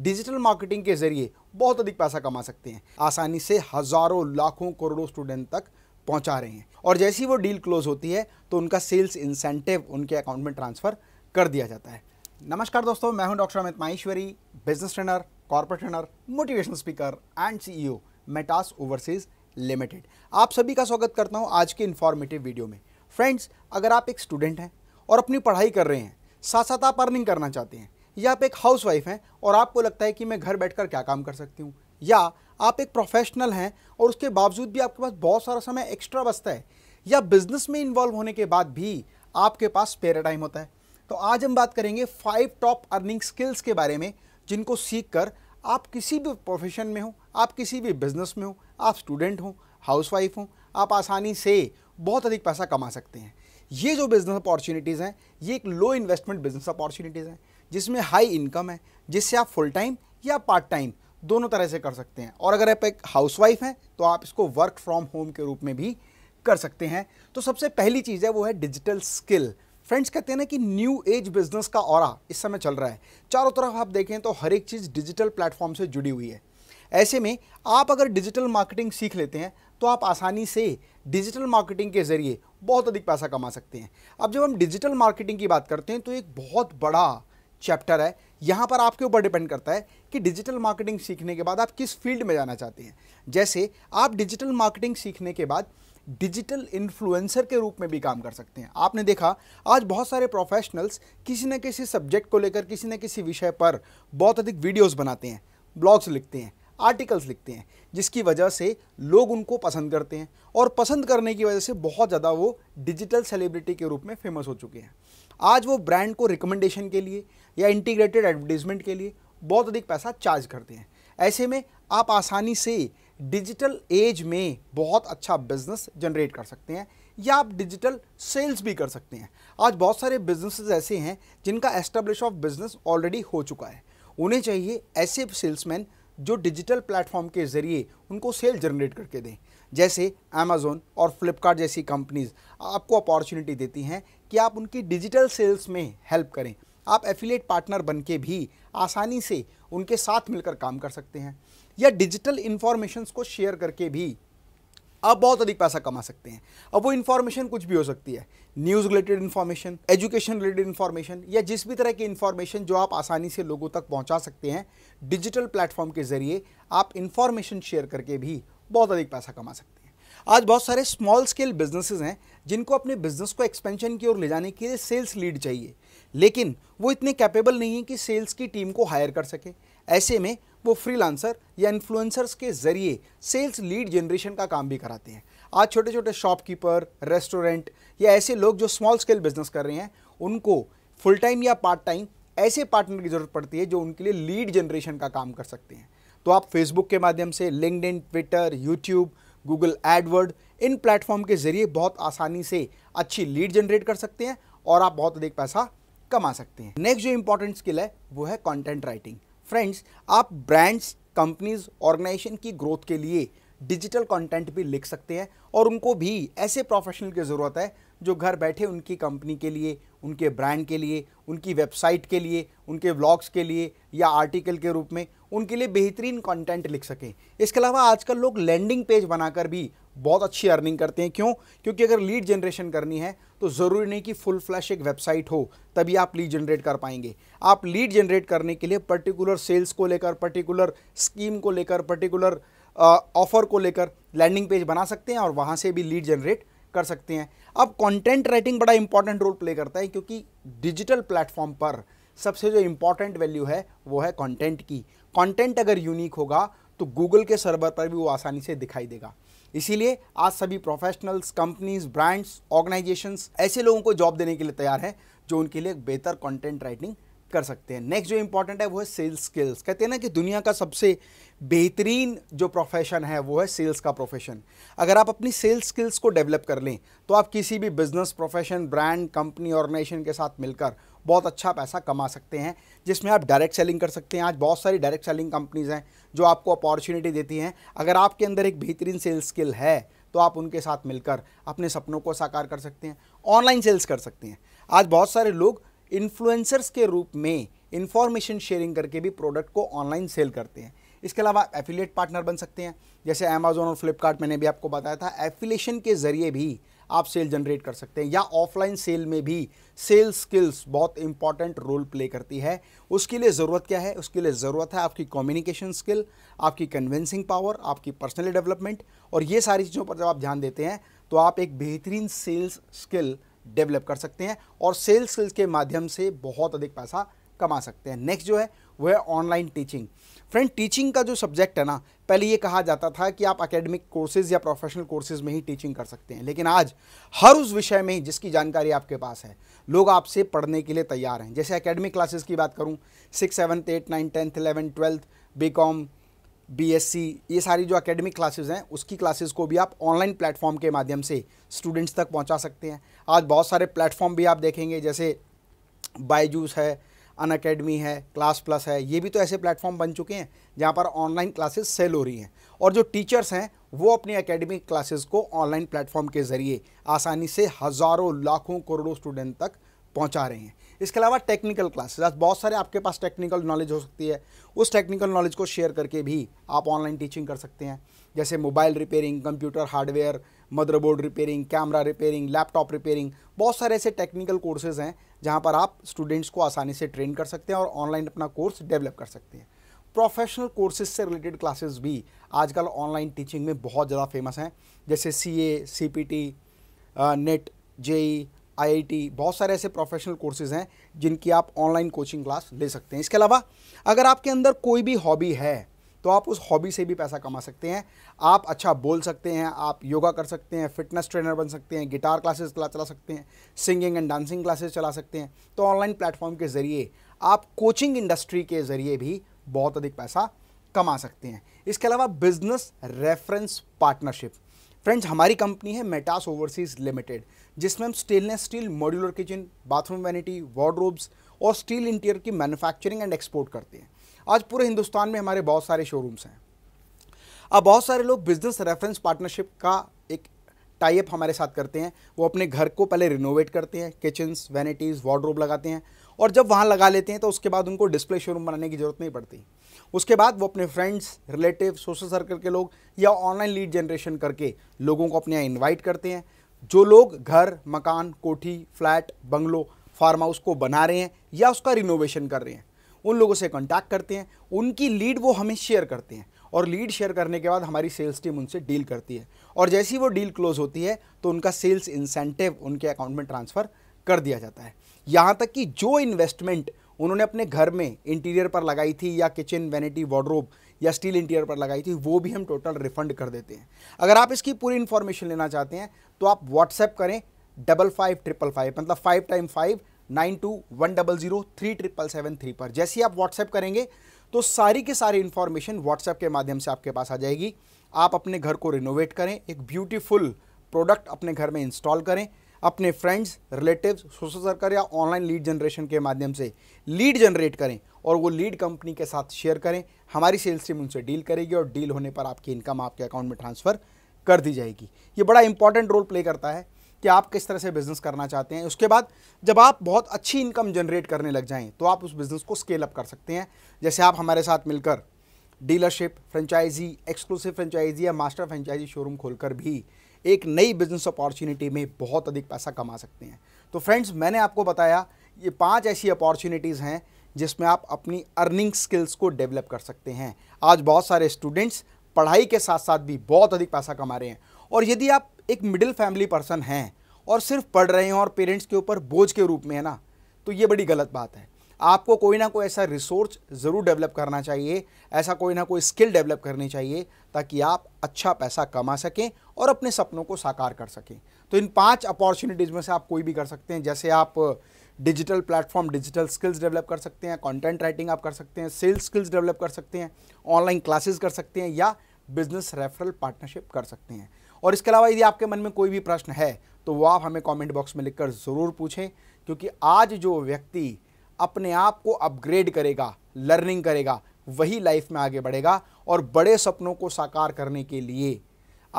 digital marketing के जरिए बहुत अधिक पैसा कमा सकते हैं आसानी से हजारों लाखों करोड़ों स्टूडेंट तक पहुंचा रहे हैं और जैसी वो डील क्लोज होती है तो उनका सेल्स इंसेंटिव उनके अकाउंट में ट्रांसफ़र कर दिया जाता है नमस्कार दोस्तों मैं हूं doctor Amit Maheshwari business trainer corporate trainer motivation speaker and CEO Metas overseas limited आप सभी का स्वागत करता हूं आज के इन्फॉर्मेटिव वीडियो में फ्रेंड्स अगर आप एक स्टूडेंट हैं और अपनी पढ़ाई कर रहे हैं साथ साथ आप अर्निंग करना चाहते हैं या आप एक हाउस वाइफ हैं और आपको लगता है कि मैं घर बैठकर क्या काम कर सकती हूँ या आप एक प्रोफेशनल हैं और उसके बावजूद भी आपके पास बहुत सारा समय एक्स्ट्रा बचता है या बिजनेस में इन्वॉल्व होने के बाद भी आपके पास स्पेयर टाइम होता है तो आज हम बात करेंगे फाइव टॉप अर्निंग स्किल्स के बारे में जिनको सीख कर आप किसी भी प्रोफेशन में हो आप किसी भी बिजनेस में हो आप स्टूडेंट हो वाइफ हो आप आसानी से बहुत अधिक पैसा कमा सकते हैं ये जो बिजनेस अपॉर्चुनिटीज़ हैं ये एक लो इन्वेस्टमेंट बिजनेस अपॉर्चुनिटीज़ हैं जिसमें हाई इनकम है जिससे आप फुल टाइम या पार्ट टाइम दोनों तरह से कर सकते हैं और अगर आप एक हाउसवाइफ हैं तो आप इसको वर्क फ्रॉम होम के रूप में भी कर सकते हैं तो सबसे पहली चीज़ है वो है डिजिटल स्किल फ्रेंड्स कहते हैं ना कि न्यू एज बिजनेस का और इस समय चल रहा है चारों तरफ आप देखें तो हर एक चीज़ डिजिटल प्लेटफॉर्म से जुड़ी हुई है ऐसे में आप अगर डिजिटल मार्केटिंग सीख लेते हैं तो आप आसानी से डिजिटल मार्केटिंग के ज़रिए बहुत अधिक पैसा कमा सकते हैं अब जब हम डिजिटल मार्केटिंग की बात करते हैं तो एक बहुत बड़ा चैप्टर है यहाँ पर आपके ऊपर डिपेंड करता है कि डिजिटल मार्केटिंग सीखने के बाद आप किस फील्ड में जाना चाहते हैं जैसे आप डिजिटल मार्केटिंग सीखने के बाद डिजिटल इन्फ्लुएंसर के रूप में भी काम कर सकते हैं आपने देखा आज बहुत सारे प्रोफेशनल्स किसी न किसी सब्जेक्ट को लेकर किसी न किसी विषय पर बहुत अधिक वीडियोस बनाते हैं ब्लॉग्स लिखते हैं आर्टिकल्स लिखते हैं जिसकी वजह से लोग उनको पसंद करते हैं और पसंद करने की वजह से बहुत ज़्यादा वो डिजिटल सेलिब्रिटी के रूप में फेमस हो चुके हैं आज वो ब्रांड को रिकमेंडेशन के लिए या इंटीग्रेटेड एडवर्टीजमेंट के लिए बहुत अधिक पैसा चार्ज करते हैं ऐसे में आप आसानी से डिजिटल एज में बहुत अच्छा बिजनेस जनरेट कर सकते हैं या आप डिजिटल सेल्स भी कर सकते हैं आज बहुत सारे बिजनेसेस ऐसे हैं जिनका एस्टेब्लिश ऑफ बिजनेस ऑलरेडी हो चुका है उन्हें चाहिए ऐसे सेल्समैन जो डिजिटल प्लेटफॉर्म के ज़रिए उनको सेल जनरेट करके दें जैसे अमेज़ोन और फ्लिपकार्ट जैसी कंपनीज़ आपको अपॉर्चुनिटी देती हैं कि आप उनकी डिजिटल सेल्स में हेल्प करें आप एफिलेट पार्टनर बन के भी आसानी से उनके साथ मिलकर काम कर सकते हैं या डिजिटल इन्फॉर्मेशन को शेयर करके भी आप बहुत अधिक पैसा कमा सकते हैं अब वो इन्फॉर्मेशन कुछ भी हो सकती है news related information education related information या जिस भी तरह की इन्फॉर्मेशन जो आप आसानी से लोगों तक पहुंचा सकते हैं डिजिटल प्लेटफॉर्म के ज़रिए आप इन्फॉर्मेशन शेयर करके भी बहुत अधिक पैसा कमा सकते हैं आज बहुत सारे स्मॉल स्केल बिजनेसेस हैं जिनको अपने बिजनेस को एक्सपेंशन की ओर ले जाने के लिए सेल्स लीड चाहिए लेकिन वो इतने कैपेबल नहीं है कि सेल्स की टीम को हायर कर सके ऐसे में वो फ्रीलांसर या इन्फ्लुएंसर्स के ज़रिए सेल्स लीड जनरेशन का काम भी कराते हैं आज छोटे छोटे शॉपकीपर रेस्टोरेंट या ऐसे लोग जो स्मॉल स्केल बिजनेस कर रहे हैं उनको फुल टाइम या पार्ट टाइम ऐसे पार्टनर की ज़रूरत पड़ती है जो उनके लिए लीड जनरेशन का काम कर सकते हैं तो आप फेसबुक के माध्यम से LinkedIn Twitter YouTube Google AdWords इन प्लेटफॉर्म के ज़रिए बहुत आसानी से अच्छी लीड जनरेट कर सकते हैं और आप बहुत अधिक पैसा कमा सकते हैं नेक्स्ट जो इंपॉर्टेंट स्किल है वो है कंटेंट राइटिंग फ्रेंड्स आप ब्रांड्स कंपनीज ऑर्गेनाइजेशन की ग्रोथ के लिए डिजिटल कंटेंट भी लिख सकते हैं और उनको भी ऐसे प्रोफेशनल की ज़रूरत है जो घर बैठे उनकी कंपनी के लिए उनके ब्रांड के लिए उनकी वेबसाइट के लिए उनके ब्लॉग्स के लिए या आर्टिकल के रूप में उनके लिए बेहतरीन कंटेंट लिख सकें इसके अलावा आजकल लोग लैंडिंग पेज बनाकर भी बहुत अच्छी अर्निंग करते हैं क्यों क्योंकि अगर लीड जनरेशन करनी है तो ज़रूरी नहीं कि फुल फ्लैश एक वेबसाइट हो तभी आप लीड जनरेट कर पाएंगे आप लीड जनरेट करने के लिए पर्टिकुलर सेल्स को लेकर पर्टिकुलर स्कीम को लेकर पर्टिकुलर ऑफ़र को लेकर लैंडिंग पेज बना सकते हैं और वहाँ से भी लीड जनरेट कर सकते हैं अब कंटेंट राइटिंग बड़ा इंपॉर्टेंट रोल प्ले करता है क्योंकि डिजिटल प्लेटफॉर्म पर सबसे जो इम्पॉर्टेंट वैल्यू है वो है कंटेंट की कंटेंट अगर यूनिक होगा तो गूगल के सर्वर पर भी वो आसानी से दिखाई देगा इसीलिए आज सभी प्रोफेशनल्स कंपनीज ब्रांड्स ऑर्गेनाइजेशंस ऐसे लोगों को जॉब देने के लिए तैयार हैं जो उनके लिए बेहतर कंटेंट राइटिंग कर सकते हैं नेक्स्ट जो इंपॉर्टेंट है वो है सेल्स स्किल्स कहते हैं ना कि दुनिया का सबसे बेहतरीन जो प्रोफेशन है वो है सेल्स का प्रोफेशन अगर आप अपनी सेल्स स्किल्स को डेवलप कर लें तो आप किसी भी business profession brand company organization के साथ मिलकर बहुत अच्छा पैसा कमा सकते हैं जिसमें आप डायरेक्ट सेलिंग कर सकते हैं आज बहुत सारी डायरेक्ट सेलिंग कंपनीज़ हैं जो आपको अपॉर्चुनिटी देती हैं अगर आपके अंदर एक बेहतरीन सेल्स स्किल है तो आप उनके साथ मिलकर अपने सपनों को साकार कर सकते हैं ऑनलाइन सेल्स कर सकते हैं आज बहुत सारे लोग इन्फ्लुएंसर्स के रूप में इन्फॉर्मेशन शेयरिंग करके भी प्रोडक्ट को ऑनलाइन सेल करते हैं इसके अलावा एफिलेट पार्टनर बन सकते हैं जैसे अमेजोन और फ्लिपकार्ट मैंने भी आपको बताया था एफिलेशन के ज़रिए भी आप सेल जनरेट कर सकते हैं या ऑफलाइन सेल में भी सेल स्किल्स बहुत इंपॉर्टेंट रोल प्ले करती है उसके लिए ज़रूरत क्या है उसके लिए ज़रूरत है आपकी कम्युनिकेशन स्किल आपकी कन्विंसिंग पावर आपकी पर्सनल डेवलपमेंट और ये सारी चीज़ों पर जब आप ध्यान देते हैं तो आप एक बेहतरीन सेल्स स्किल डेवलप कर सकते हैं और सेल्स स्किल्स के माध्यम से बहुत अधिक पैसा कमा सकते हैं नेक्स्ट जो है वह ऑनलाइन टीचिंग फ्रेंड टीचिंग का जो सब्जेक्ट है ना पहले ये कहा जाता था कि आप एकेडमिक कोर्सेज या प्रोफेशनल कोर्सेज में ही टीचिंग कर सकते हैं लेकिन आज हर उस विषय में ही जिसकी जानकारी आपके पास है लोग आपसे पढ़ने के लिए तैयार हैं जैसे एकेडमिक क्लासेस की बात करूँ six seventh eight nine tenth eleven twelfth B com ये सारी जो अकेडमिक क्लासेज हैं उसकी क्लासेज को भी आप ऑनलाइन प्लेटफॉर्म के माध्यम से स्टूडेंट्स तक पहुँचा सकते हैं आज बहुत सारे प्लेटफॉर्म भी आप देखेंगे जैसे बायजूस है अन अकेडमी है क्लास प्लस है ये भी तो ऐसे प्लेटफॉर्म बन चुके हैं जहाँ पर ऑनलाइन क्लासेस सेल हो रही हैं और जो टीचर्स हैं वो अपनी अकेडमिक क्लासेस को ऑनलाइन प्लेटफॉर्म के ज़रिए आसानी से हज़ारों लाखों करोड़ों स्टूडेंट तक पहुँचा रहे हैं इसके अलावा टेक्निकल क्लासेस आज बहुत सारे आपके पास टेक्निकल नॉलेज हो सकती है उस टेक्निकल नॉलेज को शेयर करके भी आप ऑनलाइन टीचिंग कर सकते हैं जैसे mobile repairing computer hardware motherboard repairing camera repairing laptop repairing बहुत सारे ऐसे टेक्निकल कोर्सेज हैं जहाँ पर आप स्टूडेंट्स को आसानी से ट्रेन कर सकते हैं और ऑनलाइन अपना कोर्स डेवलप कर सकते हैं प्रोफेशनल कोर्सेज से रिलेटेड क्लासेस भी आजकल ऑनलाइन टीचिंग में बहुत ज़्यादा फेमस हैं जैसे C A C P T NET JE T बहुत सारे ऐसे प्रोफेशनल कोर्सेज हैं जिनकी आप ऑनलाइन कोचिंग क्लास ले सकते हैं इसके अलावा अगर आपके अंदर कोई भी हॉबी है तो आप उस हॉबी से भी पैसा कमा सकते हैं आप अच्छा बोल सकते हैं आप योगा कर सकते हैं फिटनेस ट्रेनर बन सकते हैं गिटार क्लासेस चला चला सकते हैं सिंगिंग एंड डांसिंग क्लासेस चला सकते हैं तो ऑनलाइन प्लेटफॉर्म के ज़रिए आप कोचिंग इंडस्ट्री के ज़रिए भी बहुत अधिक पैसा कमा सकते हैं इसके अलावा बिजनेस रेफरेंस पार्टनरशिप फ्रेंड्स हमारी कंपनी है मेटास ओवरसीज लिमिटेड जिसमें हम stainless steel modular kitchen bathroom vanity wardrobes और स्टील इंटीरियर की मैन्युफैक्चरिंग एंड एक्सपोर्ट करते हैं आज पूरे हिंदुस्तान में हमारे बहुत सारे शोरूम्स हैं अब बहुत सारे लोग बिजनेस रेफरेंस पार्टनरशिप का एक टाइप हमारे साथ करते हैं वो अपने घर को पहले रिनोवेट करते हैं किचन्स वैनिटीज़ वार्ड्रोब लगाते हैं और जब वहाँ लगा लेते हैं तो उसके बाद उनको डिस्प्ले शोरूम बनाने की ज़रूरत नहीं पड़ती उसके बाद वो अपने फ्रेंड्स रिलेटिव सोशल सर्कल के लोग या ऑनलाइन लीड जनरेशन करके लोगों को अपने यहाँ इन्वाइट करते हैं जो लोग घर मकान कोठी फ्लैट बंगलो फार्म हाउस को बना रहे हैं या उसका रिनोवेशन कर रहे हैं उन लोगों से कॉन्टैक्ट करते हैं उनकी लीड वो हमें शेयर करते हैं और लीड शेयर करने के बाद हमारी सेल्स टीम उनसे डील करती है और जैसी वो डील क्लोज होती है तो उनका सेल्स इंसेंटिव उनके अकाउंट में ट्रांसफ़र कर दिया जाता है यहाँ तक कि जो इन्वेस्टमेंट उन्होंने अपने घर में इंटीरियर पर लगाई थी या किचन वैनिटी वॉड्रोब या स्टील इंटीरियर पर लगाई थी वो भी हम टोटल रिफंड कर देते हैं अगर आप इसकी पूरी इन्फॉर्मेशन लेना चाहते हैं तो आप व्हाट्सएप करें डबल फाइव ट्रिपल फाइव मतलब five time five nine two one double zero three triple seven three पर जैसे ही आप व्हाट्सएप करेंगे तो सारी की सारी इन्फॉर्मेशन व्हाट्सएप के माध्यम से आपके पास आ जाएगी आप अपने घर को रिनोवेट करें एक ब्यूटीफुल प्रोडक्ट अपने घर में इंस्टॉल करें अपने फ्रेंड्स रिलेटिव सोशल सर्कल या ऑनलाइन लीड जनरेशन के माध्यम से लीड जनरेट करें और वो लीड कंपनी के साथ शेयर करें हमारी सेल्स टीम उनसे डील करेगी और डील होने पर आपकी इनकम आपके अकाउंट में ट्रांसफ़र कर दी जाएगी ये बड़ा इंपॉर्टेंट रोल प्ले करता है कि आप किस तरह से बिज़नेस करना चाहते हैं उसके बाद जब आप बहुत अच्छी इनकम जनरेट करने लग जाएं तो आप उस बिज़नेस को स्केल अप कर सकते हैं जैसे आप हमारे साथ मिलकर डीलरशिप फ्रेंचाइजी एक्सक्लूसिव फ्रेंचाइजी या मास्टर फ्रेंचाइजी शोरूम खोलकर भी एक नई बिज़नेस अपॉर्चुनिटी में बहुत अधिक पैसा कमा सकते हैं तो फ्रेंड्स मैंने आपको बताया ये पाँच ऐसी अपॉर्चुनिटीज़ हैं जिसमें आप अपनी अर्निंग स्किल्स को डेवलप कर सकते हैं आज बहुत सारे स्टूडेंट्स पढ़ाई के साथ साथ भी बहुत अधिक पैसा कमा रहे हैं और यदि आप एक मिडिल फैमिली पर्सन हैं और सिर्फ पढ़ रहे हैं और पेरेंट्स के ऊपर बोझ के रूप में है ना तो ये बड़ी गलत बात है आपको कोई ना कोई ऐसा रिसोर्स ज़रूर डेवलप करना चाहिए ऐसा कोई ना कोई स्किल डेवलप करनी चाहिए ताकि आप अच्छा पैसा कमा सकें और अपने सपनों को साकार कर सकें तो इन पांच अपॉर्चुनिटीज़ में से आप कोई भी कर सकते हैं जैसे आप digital platform digital skills develop कर सकते हैं कंटेंट राइटिंग आप कर सकते हैं सेल्स स्किल्स डेवलप कर सकते हैं ऑनलाइन क्लासेस कर सकते हैं या बिजनेस रेफरल पार्टनरशिप कर सकते हैं और इसके अलावा यदि आपके मन में कोई भी प्रश्न है तो वो आप हमें कमेंट बॉक्स में लिखकर ज़रूर पूछें क्योंकि आज जो व्यक्ति अपने आप को अपग्रेड करेगा लर्निंग करेगा वही लाइफ में आगे बढ़ेगा और बड़े सपनों को साकार करने के लिए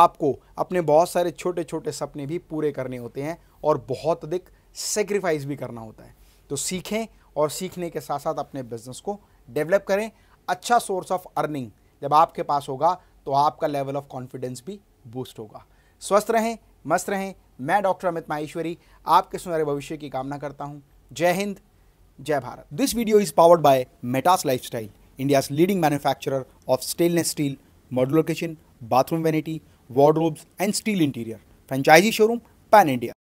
आपको अपने बहुत सारे छोटे छोटे सपने भी पूरे करने होते हैं और बहुत अधिक सेक्रीफाइस भी करना होता है तो सीखें और सीखने के साथ साथ अपने बिजनेस को डेवलप करें अच्छा सोर्स ऑफ अर्निंग जब आपके पास होगा तो आपका लेवल ऑफ कॉन्फिडेंस भी बूस्ट होगा स्वस्थ रहें मस्त रहें मैं डॉक्टर अमित माहेश्वरी आपके सुनहरे भविष्य की कामना करता हूँ जय हिंद जय Bharat this video is powered by Metas style India leading manufacturer of stainless steel modular kitchen bathroom vanity wardrobes and steel interior franchisee showroom pan India